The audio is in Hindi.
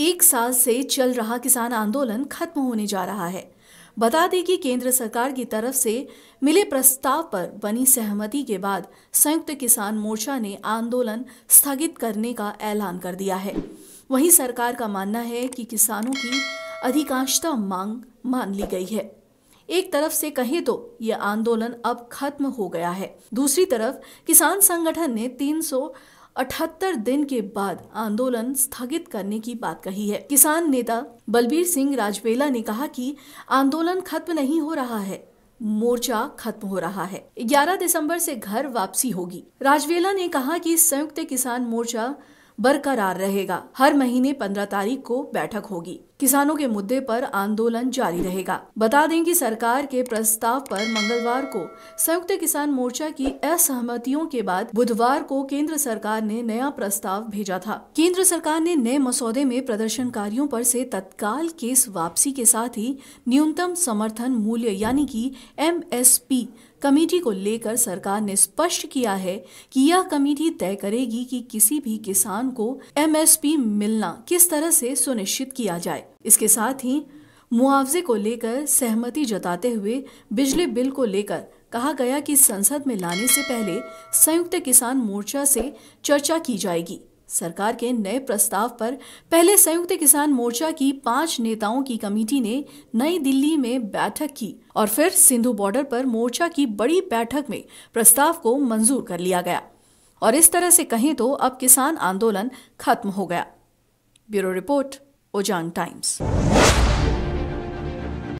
एक साल से चल रहा किसान आंदोलन खत्म होने जा रहा है बता दें कि केंद्र सरकार की तरफ से मिले प्रस्ताव पर बनी सहमति के बाद संयुक्त किसान मोर्चा ने आंदोलन स्थगित करने का ऐलान कर दिया है वहीं सरकार का मानना है कि किसानों की अधिकांशता मांग मान ली गई है एक तरफ से कहें तो यह आंदोलन अब खत्म हो गया है दूसरी तरफ किसान संगठन ने तीन अठहत्तर दिन के बाद आंदोलन स्थगित करने की बात कही है किसान नेता बलबीर सिंह राजवेला ने कहा कि आंदोलन खत्म नहीं हो रहा है मोर्चा खत्म हो रहा है 11 दिसंबर से घर वापसी होगी राजवेला ने कहा कि संयुक्त किसान मोर्चा बरकरार रहेगा हर महीने पंद्रह तारीख को बैठक होगी किसानों के मुद्दे पर आंदोलन जारी रहेगा बता दें कि सरकार के प्रस्ताव पर मंगलवार को संयुक्त किसान मोर्चा की असहमतियों के बाद बुधवार को केंद्र सरकार ने नया प्रस्ताव भेजा था केंद्र सरकार ने नए मसौदे में प्रदर्शनकारियों पर से तत्काल केस वापसी के साथ ही न्यूनतम समर्थन मूल्य यानी कि एम कमेटी को लेकर सरकार ने स्पष्ट किया है कि यह कमेटी तय करेगी कि किसी भी किसान को एमएसपी मिलना किस तरह से सुनिश्चित किया जाए इसके साथ ही मुआवजे को लेकर सहमति जताते हुए बिजली बिल को लेकर कहा गया कि संसद में लाने से पहले संयुक्त किसान मोर्चा से चर्चा की जाएगी सरकार के नए प्रस्ताव पर पहले संयुक्त किसान मोर्चा की पांच नेताओं की कमेटी ने नई दिल्ली में बैठक की और फिर सिंधु बॉर्डर पर मोर्चा की बड़ी बैठक में प्रस्ताव को मंजूर कर लिया गया और इस तरह से कहें तो अब किसान आंदोलन खत्म हो गया ब्यूरो रिपोर्ट ओजांग टाइम्स